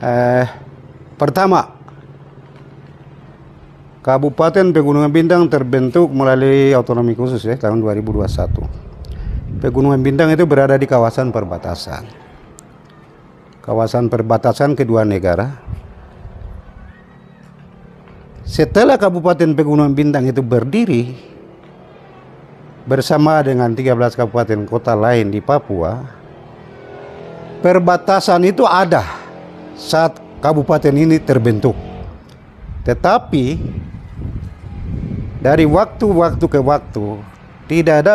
eh, pertama Kabupaten Pegunungan Bintang terbentuk melalui otonomi khusus ya tahun 2021. Pegunungan Bintang itu berada di kawasan perbatasan. Kawasan perbatasan kedua negara. Setelah Kabupaten Pegunungan Bintang itu berdiri bersama dengan 13 kabupaten kota lain di Papua, perbatasan itu ada saat kabupaten ini terbentuk. Tetapi dari waktu-waktu ke waktu tidak ada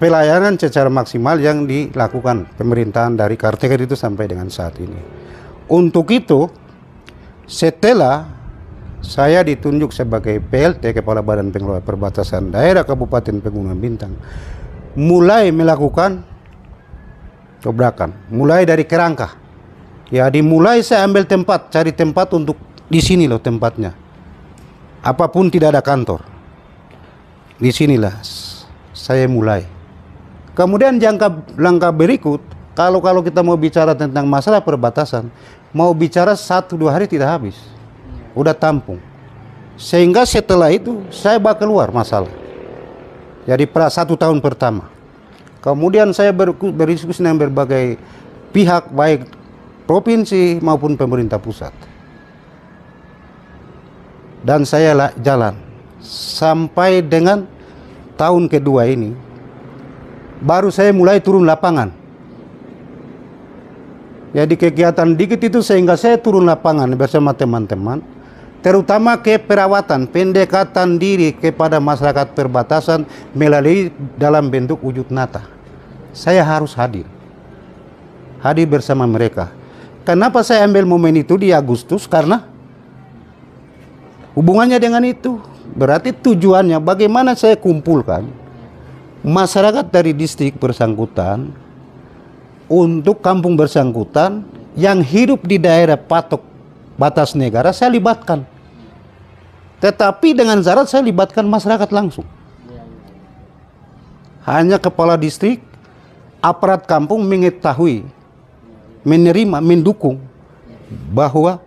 pelayanan secara maksimal yang dilakukan pemerintahan dari Kartika itu sampai dengan saat ini. Untuk itu, setelah saya ditunjuk sebagai PLT Kepala Badan Pengelola Perbatasan Daerah Kabupaten Pegunungan Bintang, mulai melakukan dobrakan, mulai dari kerangka. Ya dimulai saya ambil tempat, cari tempat untuk di sini loh tempatnya. Apapun tidak ada kantor. Di sinilah saya mulai. Kemudian jangka langkah berikut, kalau kalau kita mau bicara tentang masalah perbatasan, mau bicara satu dua hari tidak habis, udah tampung. Sehingga setelah itu saya bakal keluar masalah. Jadi per satu tahun pertama. Kemudian saya berdiskusi dengan berbagai pihak baik provinsi maupun pemerintah pusat. Dan saya jalan sampai dengan tahun kedua ini baru saya mulai turun lapangan. Jadi kegiatan dikit itu sehingga saya turun lapangan bersama teman-teman terutama ke perawatan pendekatan diri kepada masyarakat perbatasan melalui dalam bentuk wujud nata. Saya harus hadir. Hadir bersama mereka. Kenapa saya ambil momen itu di Agustus? Karena hubungannya dengan itu. Berarti tujuannya bagaimana saya kumpulkan masyarakat dari distrik bersangkutan untuk kampung bersangkutan yang hidup di daerah patok batas negara saya libatkan. Tetapi dengan syarat saya libatkan masyarakat langsung. Hanya kepala distrik, aparat kampung mengetahui menerima, mendukung bahwa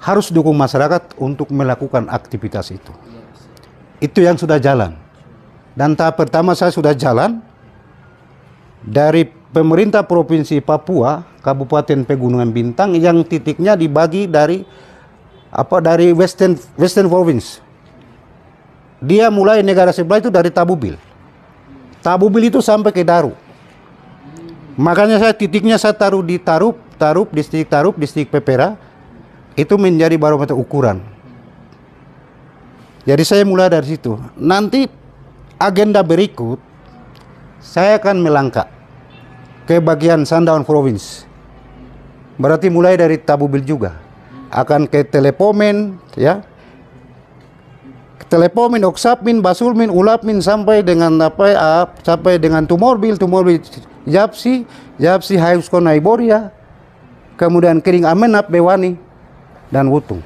harus dukung masyarakat untuk melakukan aktivitas itu. Itu yang sudah jalan. Dan tahap pertama saya sudah jalan dari pemerintah provinsi Papua, Kabupaten Pegunungan Bintang yang titiknya dibagi dari apa dari Western Western Province. Dia mulai negara sebelah itu dari Tabubil. Tabubil itu sampai ke Daru. Makanya saya titiknya saya taruh di di Tarub, tarup di titik Pepera. Itu menjadi barometer ukuran. Jadi saya mulai dari situ. Nanti agenda berikut, saya akan melangkah ke bagian Sandown Province. Berarti mulai dari Tabubil juga. Akan ke Telepomen, ya. Telepomin, Oksapmin, Basulmin, Ulapmin sampai dengan apa sampai dengan Tumorbil, Tumorbil Japsi, Japsi Haiuskona Iboria, kemudian Kering Amenap Bewani, dan Wutung.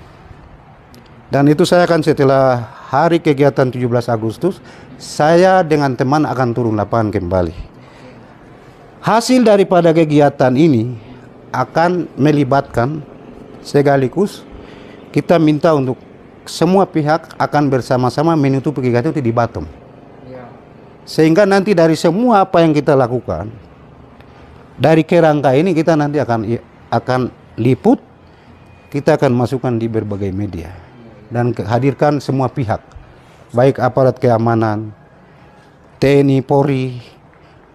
Dan itu saya akan setelah hari kegiatan 17 Agustus, saya dengan teman akan turun lapangan kembali. Hasil daripada kegiatan ini akan melibatkan segalikus kita minta untuk semua pihak akan bersama-sama menutup kegiatan itu di Batam. Ya. Sehingga nanti dari semua apa yang kita lakukan, dari kerangka ini kita nanti akan akan liput, kita akan masukkan di berbagai media dan hadirkan semua pihak, baik aparat keamanan, TNI, Polri,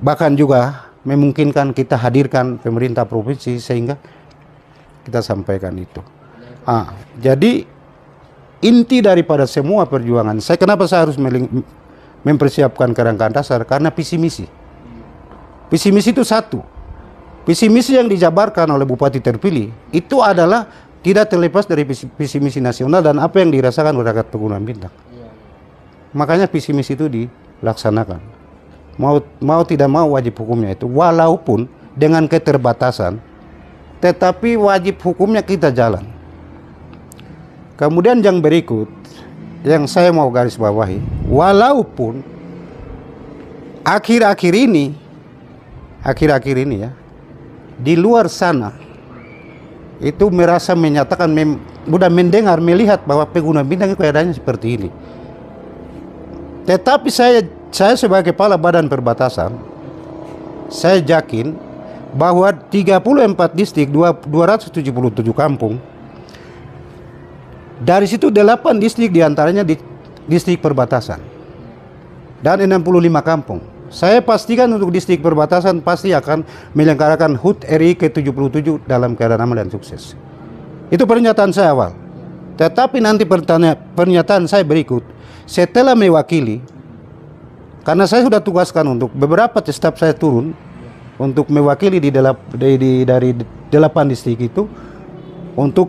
bahkan juga memungkinkan kita hadirkan pemerintah provinsi sehingga kita sampaikan itu. Ah, jadi inti daripada semua perjuangan saya kenapa saya harus mempersiapkan kerangka dasar karena visi misi. Visi misi itu satu. Visi misi yang dijabarkan oleh bupati terpilih itu adalah tidak terlepas dari visi, visi misi nasional dan apa yang dirasakan masyarakat pegunungan bintang. Makanya visi misi itu dilaksanakan. Mau mau tidak mau wajib hukumnya itu walaupun dengan keterbatasan tetapi wajib hukumnya kita jalan. Kemudian yang berikut yang saya mau garis bawahi, walaupun akhir-akhir ini akhir-akhir ini ya di luar sana itu merasa menyatakan mem, sudah mendengar melihat bahwa pengguna bintang itu keadaannya seperti ini. Tetapi saya saya sebagai kepala badan perbatasan saya yakin bahwa 34 distrik 277 kampung dari situ 8 distrik diantaranya di distrik perbatasan dan 65 kampung saya pastikan untuk distrik perbatasan pasti akan menyelenggarakan HUT RI ke-77 dalam keadaan aman dan sukses. Itu pernyataan saya awal. Tetapi nanti pernyataan saya berikut, setelah mewakili, karena saya sudah tugaskan untuk beberapa staf saya turun untuk mewakili di, delap, di, di dari delapan distrik itu untuk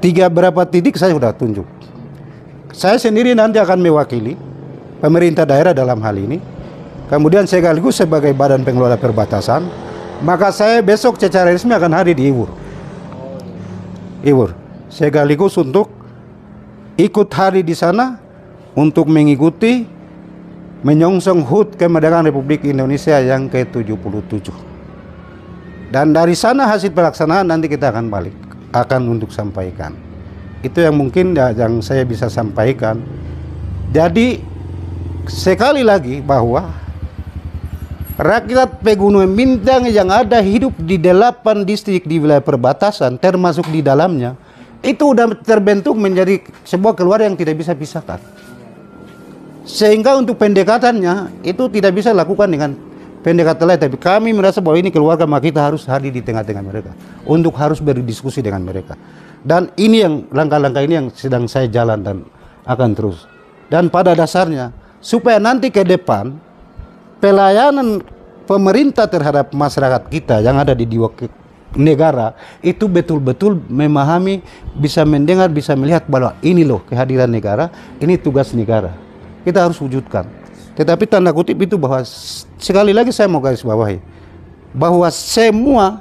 tiga berapa titik saya sudah tunjuk. Saya sendiri nanti akan mewakili pemerintah daerah dalam hal ini kemudian sekaligus sebagai badan pengelola perbatasan, maka saya besok secara resmi akan hadir di Iwur. Iwur, sekaligus untuk ikut hari di sana untuk mengikuti menyongsong HUT kemerdekaan Republik Indonesia yang ke-77. Dan dari sana hasil pelaksanaan nanti kita akan balik, akan untuk sampaikan. Itu yang mungkin ya, yang saya bisa sampaikan. Jadi sekali lagi bahwa Rakyat pegunungan bintang yang ada hidup di delapan distrik di wilayah perbatasan termasuk di dalamnya itu sudah terbentuk menjadi sebuah keluarga yang tidak bisa pisahkan. Sehingga untuk pendekatannya itu tidak bisa lakukan dengan pendekatan lain. Tapi kami merasa bahwa ini keluarga maka kita harus hadir di tengah-tengah mereka. Untuk harus berdiskusi dengan mereka. Dan ini yang langkah-langkah ini yang sedang saya jalan dan akan terus. Dan pada dasarnya supaya nanti ke depan pelayanan pemerintah terhadap masyarakat kita yang ada di dua negara itu betul-betul memahami, bisa mendengar, bisa melihat bahwa ini loh kehadiran negara, ini tugas negara. Kita harus wujudkan. Tetapi tanda kutip itu bahwa sekali lagi saya mau garis bawahi bahwa semua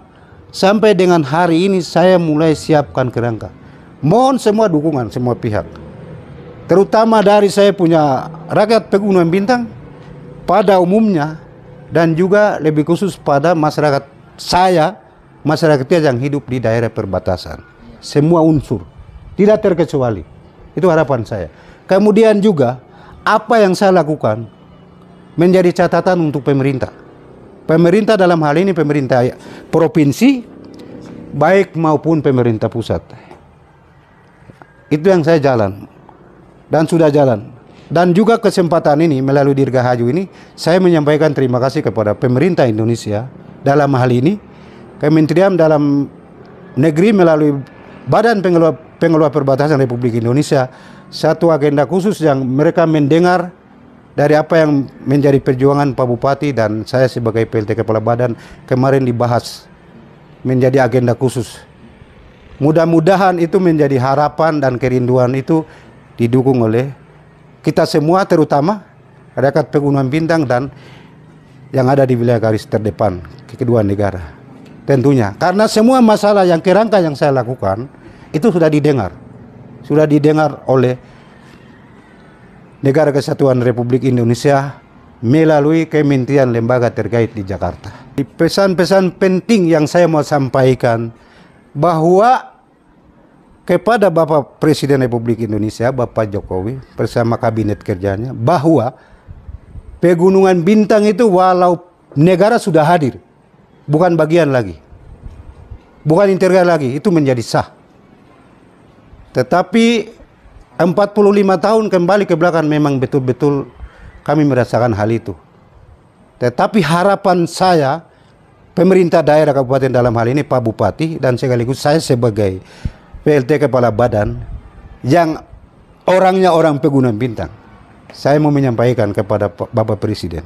sampai dengan hari ini saya mulai siapkan kerangka. Mohon semua dukungan semua pihak. Terutama dari saya punya rakyat pegunungan bintang pada umumnya dan juga lebih khusus pada masyarakat saya, masyarakat yang hidup di daerah perbatasan. Semua unsur, tidak terkecuali. Itu harapan saya. Kemudian juga apa yang saya lakukan menjadi catatan untuk pemerintah. Pemerintah dalam hal ini pemerintah provinsi baik maupun pemerintah pusat. Itu yang saya jalan dan sudah jalan. Dan juga kesempatan ini melalui Dirgahayu ini saya menyampaikan terima kasih kepada pemerintah Indonesia dalam hal ini Kementerian dalam Negeri melalui Badan Pengelola, Pengelola Perbatasan Republik Indonesia satu agenda khusus yang mereka mendengar dari apa yang menjadi perjuangan Pak Bupati dan saya sebagai PLT Kepala Badan kemarin dibahas menjadi agenda khusus. Mudah-mudahan itu menjadi harapan dan kerinduan itu didukung oleh kita semua terutama rakyat pegunungan bintang dan yang ada di wilayah garis terdepan kedua negara tentunya karena semua masalah yang kerangka yang saya lakukan itu sudah didengar sudah didengar oleh Negara Kesatuan Republik Indonesia melalui kementerian lembaga terkait di Jakarta. Pesan-pesan penting yang saya mau sampaikan bahwa kepada Bapak Presiden Republik Indonesia, Bapak Jokowi, bersama kabinet kerjanya, bahwa pegunungan bintang itu walau negara sudah hadir, bukan bagian lagi, bukan integral lagi, itu menjadi sah. Tetapi 45 tahun kembali ke belakang memang betul-betul kami merasakan hal itu. Tetapi harapan saya, pemerintah daerah kabupaten dalam hal ini Pak Bupati dan sekaligus saya sebagai PLT kepala badan yang orangnya orang pegunungan bintang. Saya mau menyampaikan kepada Bapak Presiden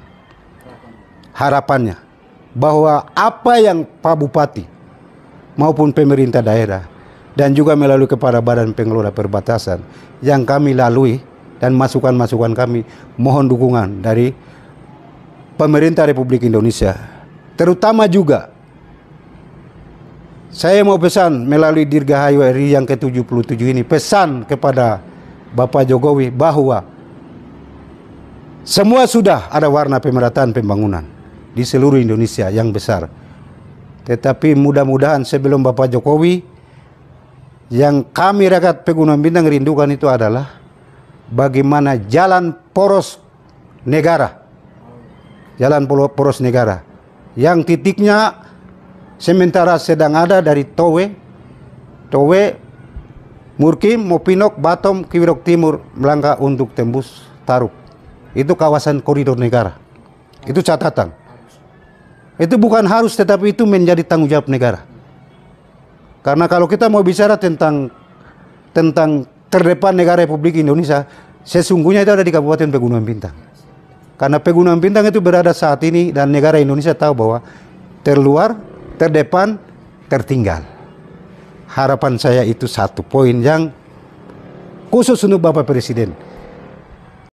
harapannya bahwa apa yang Pak Bupati maupun pemerintah daerah dan juga melalui kepada Badan Pengelola Perbatasan yang kami lalui dan masukan-masukan kami mohon dukungan dari pemerintah Republik Indonesia terutama juga saya mau pesan melalui Dirgahayu RI yang ke-77 ini pesan kepada Bapak Jokowi bahwa semua sudah ada warna pemerataan pembangunan di seluruh Indonesia yang besar. Tetapi mudah-mudahan sebelum Bapak Jokowi yang kami rakyat pegunungan bintang rindukan itu adalah bagaimana jalan poros negara. Jalan poros negara yang titiknya Sementara sedang ada dari Towe, Towe, Murkim, Mopinok, Batom, Kiwirok Timur Melangka untuk tembus Taruk. Itu kawasan koridor negara. Itu catatan. Itu bukan harus tetapi itu menjadi tanggung jawab negara. Karena kalau kita mau bicara tentang tentang terdepan negara Republik Indonesia, sesungguhnya itu ada di Kabupaten Pegunungan Bintang. Karena Pegunungan Bintang itu berada saat ini dan negara Indonesia tahu bahwa terluar terdepan, tertinggal. Harapan saya itu satu poin yang khusus untuk Bapak Presiden.